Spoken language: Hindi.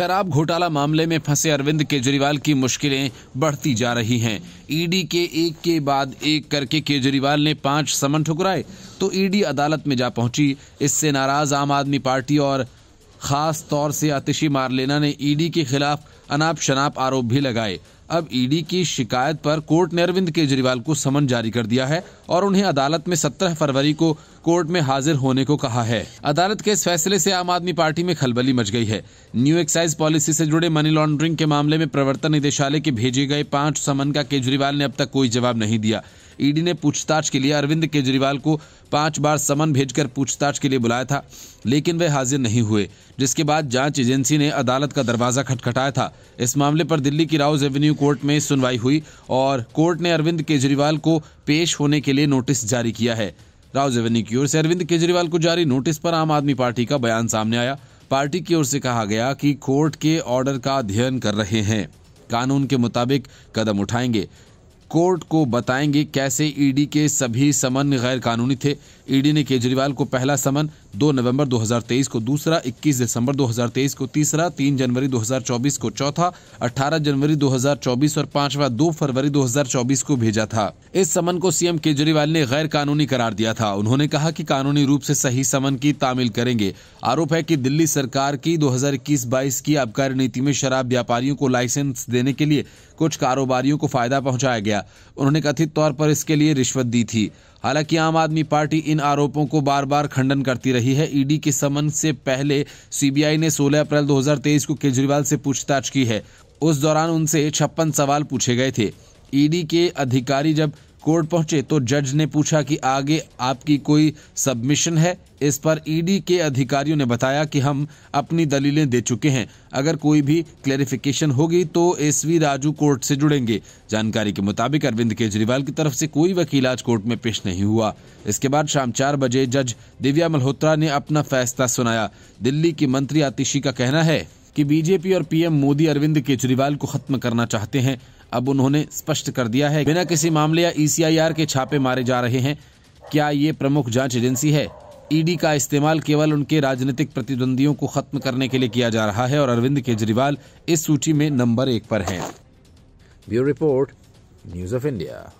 शराब घोटाला मामले में फंसे अरविंद केजरीवाल की मुश्किलें बढ़ती जा रही हैं ईडी के एक के बाद एक करके केजरीवाल ने पांच समन ठुकराए तो ईडी अदालत में जा पहुंची इससे नाराज आम आदमी पार्टी और खास तौर से आतिशी मारलेना ने ईडी के खिलाफ अनाप शनाप आरोप भी लगाए अब ईडी की शिकायत पर कोर्ट ने अरविंद केजरीवाल को समन जारी कर दिया है और उन्हें अदालत में 17 फरवरी को कोर्ट में हाजिर होने को कहा है अदालत के इस फैसले से आम आदमी पार्टी में खलबली मच गई है न्यू एक्साइज पॉलिसी से जुड़े मनी लॉन्ड्रिंग के मामले में प्रवर्तन निदेशालय के भेजे गए पांच समन का केजरीवाल ने अब तक कोई जवाब नहीं दिया ईडी ने पूछताछ के लिए अरविंद केजरीवाल को पांच बार समन भेजकर पूछताछ के लिए बुलाया था लेकिन वे हाजिर नहीं हुए जिसके बाद जांच एजेंसी ने अदालत का दरवाजा खटखटाया था इस मामले पर दिल्ली की राउज एवेन्यू कोर्ट में सुनवाई हुई और कोर्ट ने अरविंद केजरीवाल को पेश होने के लिए नोटिस जारी किया है राउज एवेन्यू की ओर से अरविंद केजरीवाल को जारी नोटिस पर आम आदमी पार्टी का बयान सामने आया पार्टी की ओर से कहा गया कि कोर्ट के ऑर्डर का अध्ययन कर रहे हैं कानून के मुताबिक कदम उठाएंगे कोर्ट को बताएंगे कैसे ईडी के सभी समन गैर कानूनी थे ईडी ने केजरीवाल को पहला समन दो नवंबर 2023 को दूसरा 21 दिसंबर 2023 को तीसरा 3 जनवरी 2024 को चौथा 18 जनवरी 2024 और पांचवा 2 फरवरी 2024 को भेजा था इस समन को सीएम केजरीवाल ने गैर कानूनी करार दिया था उन्होंने कहा कि कानूनी रूप से सही समन की तामील करेंगे आरोप है कि दिल्ली सरकार की 2021 हजार की आबकारी नीति में शराब व्यापारियों को लाइसेंस देने के लिए कुछ कारोबारियों को फायदा पहुँचाया गया उन्होंने कथित तौर पर इसके लिए रिश्वत दी थी हालांकि आम आदमी पार्टी इन आरोपों को बार बार खंडन करती रही है ईडी के समन से पहले सीबीआई ने 16 अप्रैल 2023 को केजरीवाल से पूछताछ की है उस दौरान उनसे छप्पन सवाल पूछे गए थे ईडी के अधिकारी जब कोर्ट पहुंचे तो जज ने पूछा कि आगे आपकी कोई सबमिशन है इस पर ईडी e के अधिकारियों ने बताया कि हम अपनी दलीलें दे चुके हैं अगर कोई भी क्लेरिफिकेशन होगी तो एसवी राजू कोर्ट से जुड़ेंगे जानकारी के मुताबिक अरविंद केजरीवाल की तरफ से कोई वकील आज कोर्ट में पेश नहीं हुआ इसके बाद शाम चार बजे जज दिव्या मल्होत्रा ने अपना फैसला सुनाया दिल्ली की मंत्री आतिशी का कहना है कि बीजेपी और पीएम मोदी अरविंद केजरीवाल को खत्म करना चाहते हैं अब उन्होंने स्पष्ट कर दिया है बिना किसी मामले या ईसीआईआर e के छापे मारे जा रहे हैं क्या ये प्रमुख जांच एजेंसी है ईडी e का इस्तेमाल केवल उनके राजनीतिक प्रतिद्वंदियों को खत्म करने के लिए किया जा रहा है और अरविंद केजरीवाल इस सूची में नंबर एक पर हैं bureau report news of India